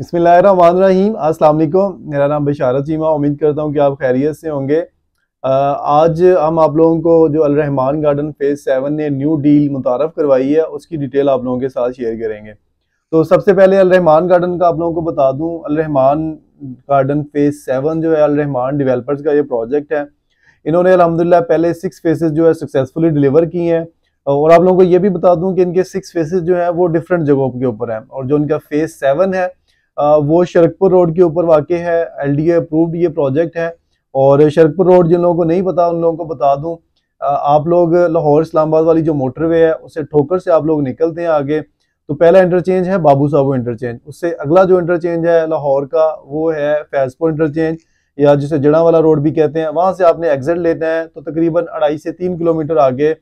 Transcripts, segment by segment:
अस्सलाम वालेकुम मेरा नाम बशारत चीमा उम्मीद करता हूँ कि आप खैरियत से होंगे आज हम आप लोगों को जो अलरहमान गार्डन फेज़ सेवन ने न्यू डील मुतारफ़ करवाई है उसकी डिटेल आप लोगों के साथ शेयर करेंगे तो सबसे पहले अलरहमान गार्डन का आप लोगों को बता दूँ अलरहमान गार्डन फेज़ सेवन जो है अलरहमान डिवेलपर्स का ये प्रोजेक्ट है इन्होंने अलहमदिल्ला पहले सिक्स फेसिस जो है सक्सेसफुली डिलीवर की हैं और आप लोगों को ये भी बता दूँ कि इनके सिक्स फेसिस जो हैं वो डिफरेंट जगहों के ऊपर हैं और जो इनका फेज़ सेवन है वो शरकपुर रोड के ऊपर वाक़ है एल डी अप्रूव्ड ये प्रोजेक्ट है और शरकपुर रोड जिन लोगों को नहीं पता उन लोगों को बता दूँ आप लोग लाहौर इस्लामाबाद वाली जो मोटरवे है उसे ठोकर से आप लोग निकलते हैं आगे तो पहला इंटरचेंज है बाबू साहबो इंटरचेंज उससे अगला जो इंटरचेंज है लाहौर का वो है फैजपुर इंटरचेंज या जिसे जड़ा वाला रोड भी कहते हैं वहाँ से आपने एग्जिट लेना है तो तकरीबन अढ़ाई से तीन किलोमीटर आगे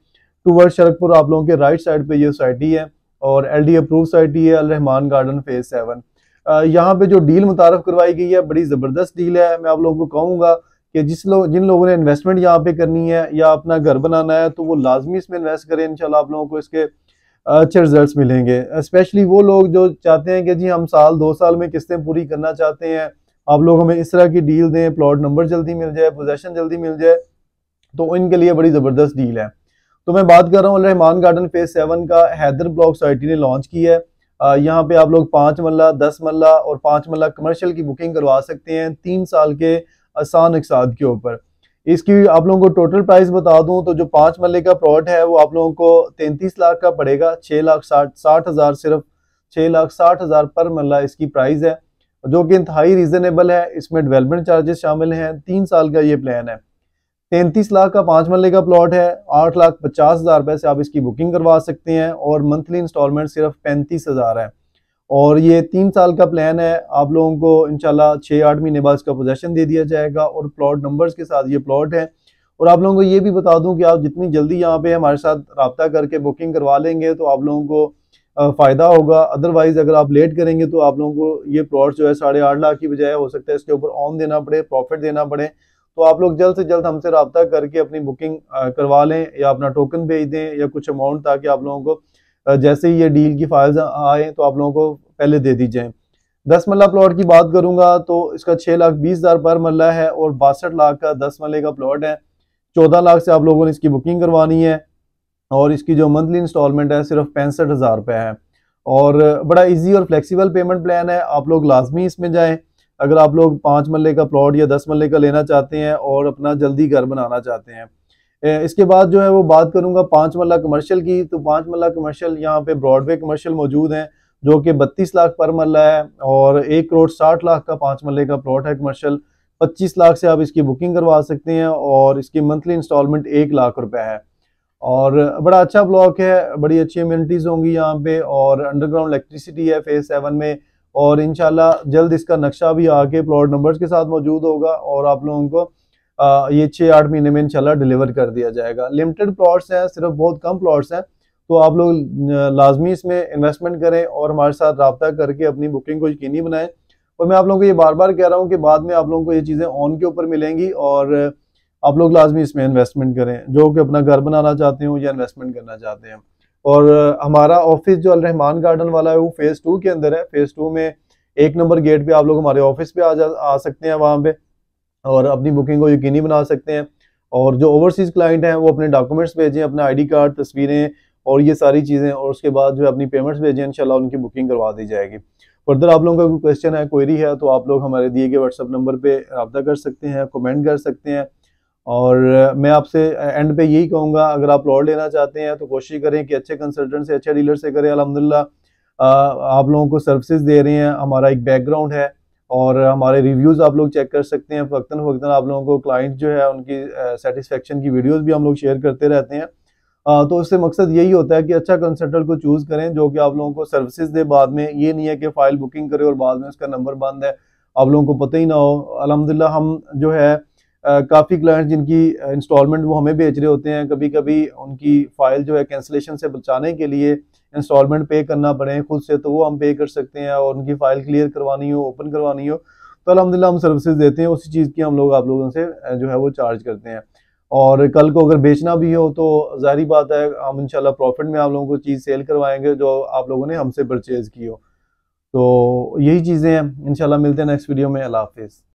टूवर्ड शरकपुर आप लोगों के राइट साइड पर यह सोसाइटी है और एल डी अप्रूव सोसाइटी है अलरहमान गार्डन फेज सेवन यहाँ पे जो डील मुतारफ करवाई गई है बड़ी ज़बरदस्त डील है मैं आप लोगों को कहूँगा कि जिस लोग जिन लोगों ने इन्वेस्टमेंट यहाँ पे करनी है या अपना घर बनाना है तो वो लाजमी इसमें इन्वेस्ट करें इनशाला आप लोगों को इसके अच्छे रिजल्ट मिलेंगे स्पेशली वो लोग जो चाहते हैं कि जी हम साल दो साल में किस्तें पूरी करना चाहते हैं आप लोग हमें इस तरह की डील दें प्लॉट नंबर जल्दी मिल जाए पोजेशन जल्दी मिल जाए तो इनके लिए बड़ी ज़बरदस्त डील है तो मैं बात कर रहा हूँ रहमान गार्डन फेज सेवन का हैदर ब्लॉक सोसाइटी ने लॉन्च की है यहाँ पे आप लोग पाँच मल्ला दस मल्ला और पाँच मल्ला कमर्शियल की बुकिंग करवा सकते हैं तीन साल के आसान अकसाद के ऊपर इसकी आप लोगों को टोटल प्राइस बता दूं तो जो पाँच मल्ले का प्लॉट है वो आप लोगों को तैंतीस लाख का पड़ेगा छः लाख साठ साठ हज़ार सिर्फ छः लाख साठ हज़ार पर मल्ला इसकी प्राइस है जो कि इंतहाई रीज़नेबल है इसमें डेवलपमेंट चार्जेस शामिल हैं तीन साल का ये प्लान है तैंतीस लाख का पाँच मरले का प्लॉट है आठ लाख पचास हज़ार रुपए से आप इसकी बुकिंग करवा सकते हैं और मंथली इंस्टॉलमेंट सिर्फ पैंतीस हज़ार है और ये तीन साल का प्लान है आप लोगों को इनशाला छः आठ महीने बाद इसका पोजेशन दे दिया जाएगा और प्लॉट नंबर्स के साथ ये प्लॉट है और आप लोगों को ये भी बता दूं कि आप जितनी जल्दी यहाँ पे हमारे साथ रबता करके बुकिंग करवा लेंगे तो आप लोगों को फ़ायदा होगा अदरवाइज़ अगर आप लेट करेंगे तो आप लोगों को ये प्लॉट जो है साढ़े आठ लाख की बजाय हो सकता है इसके ऊपर ऑन देना पड़े प्रॉफिट देना पड़े तो आप लोग जल्द से जल्द हमसे रबता करके अपनी बुकिंग करवा लें या अपना टोकन भेज दें या कुछ अमाउंट ताकि आप लोगों को जैसे ही ये डील की फाइल्स आए तो आप लोगों को पहले दे दी जाए दस मल्ला प्लॉट की बात करूंगा तो इसका छः लाख बीस हज़ार पर मल्ला है और बासठ लाख का दस मल्ले का प्लॉट है चौदह लाख से आप लोगों ने इसकी बुकिंग करवानी है और इसकी जो मंथली इंस्टॉलमेंट है सिर्फ पैंसठ हज़ार रुपये है और बड़ा इजी और फ्लेक्सिबल पेमेंट प्लान है आप लोग लाजमी इसमें जाएँ अगर आप लोग पाँच मल्ले का प्लॉट या दस मल्ले का लेना चाहते हैं और अपना जल्दी घर बनाना चाहते हैं इसके बाद जो है वो बात करूँगा पाँच मल्ला कमर्शियल की तो पाँच मल्ला कमर्शल यहाँ पे ब्रॉडवे कमर्शल मौजूद हैं जो कि बत्तीस लाख पर मल्ला है और एक करोड़ साठ लाख का पाँच मल्ले का प्लॉट है कमर्शल पच्चीस लाख से आप इसकी बुकिंग करवा सकते हैं और इसकी मंथली इंस्टॉलमेंट एक लाख रुपये है और बड़ा अच्छा ब्लॉक है बड़ी अच्छी इम्यूनिटीज़ होंगी यहाँ पे और अंडरग्राउंड इलेक्ट्रिसिटी है फेज़ सेवन में और इन जल्द इसका नक्शा भी आके प्लॉट नंबर्स के साथ मौजूद होगा और आप लोगों को आ, ये छः आठ महीने में इनशाला डिलीवर कर दिया जाएगा लिमिटेड प्लॉट्स हैं सिर्फ बहुत कम प्लॉट्स हैं तो आप लोग लाजमी इसमें इन्वेस्टमेंट करें और हमारे साथ रबता करके अपनी बुकिंग को यकीनी बनाएं और मैं आप लोगों को ये बार बार कह रहा हूँ कि बाद में आप लोगों को ये चीज़ें ऑन के ऊपर मिलेंगी और आप लोग लाजमी इसमें इन्वेस्टमेंट करें जो कि अपना घर बनाना चाहते हो या इन्वेस्टमेंट करना चाहते हैं और हमारा ऑफिस जो अलरहमान गार्डन वाला है वो फेज़ टू के अंदर है फेज़ टू में एक नंबर गेट पे आप लोग हमारे ऑफिस पे आ जा आ सकते हैं वहाँ पे और अपनी बुकिंग को यकीनी बना सकते हैं और जो ओवरसीज़ क्लाइंट हैं वो अपने डॉक्यूमेंट्स भेजें अपना आईडी कार्ड तस्वीरें और ये सारी चीज़ें और उसके बाद जो है अपनी पेमेंट्स भेजें इनशाला उनकी बुकिंग करवा दी जाएगी फर्दर आप लोगों का कोई क्वेश्चन है क्वेरी है तो आप लोग हमारे दिए गए व्हाट्सअप नंबर पर रबा कर सकते हैं कमेंट कर सकते हैं और मैं आपसे एंड पे यही कहूँगा अगर आप प्लॉट लेना चाहते हैं तो कोशिश करें कि अच्छे कंसल्टेंट से अच्छे डीलर से करें अलहमदिल्ला आप लोगों को सर्विसेज दे रहे हैं हमारा एक बैकग्राउंड है और हमारे रिव्यूज़ आप लोग चेक कर सकते हैं फ़क्ता फ़क्ता आप लोगों को क्लाइंट जो है उनकी सेटिस्फेक्शन की वीडियोज़ भी हम लोग शेयर करते रहते हैं आ, तो उससे मकसद यही होता है कि अच्छा कंसल्टेंट को चूज़ करें जो कि आप लोगों को सर्विसेज दे बाद में ये नहीं है कि फ़ाइल बुकिंग करें और बाद में उसका नंबर बंद है आप लोगों को पता ही ना हो अलहमदिल्ला हम जो है काफ़ी क्लाइंट जिनकी इंस्टॉलमेंट वो हमें बेच रहे होते हैं कभी कभी उनकी फ़ाइल जो है कैंसिलेशन से बचाने के लिए इंस्टॉलमेंट पे करना पड़े खुद से तो वो हम पे कर सकते हैं और उनकी फ़ाइल क्लियर करवानी हो ओपन करवानी हो तो अलहमदिल्ला हम सर्विसेज देते हैं उसी चीज़ की हम लोग आप लोगों से जो है वो चार्ज करते हैं और कल को अगर बेचना भी हो तो जाहिर बात है हम इनशाला प्रॉफिट में आप लोगों को चीज़ सेल करवाएंगे जो आप लोगों ने हमसे परचेज़ की हो तो यही चीज़ें हैं इनशाला मिलते हैं नेक्स्ट वीडियो में अला हाफिज़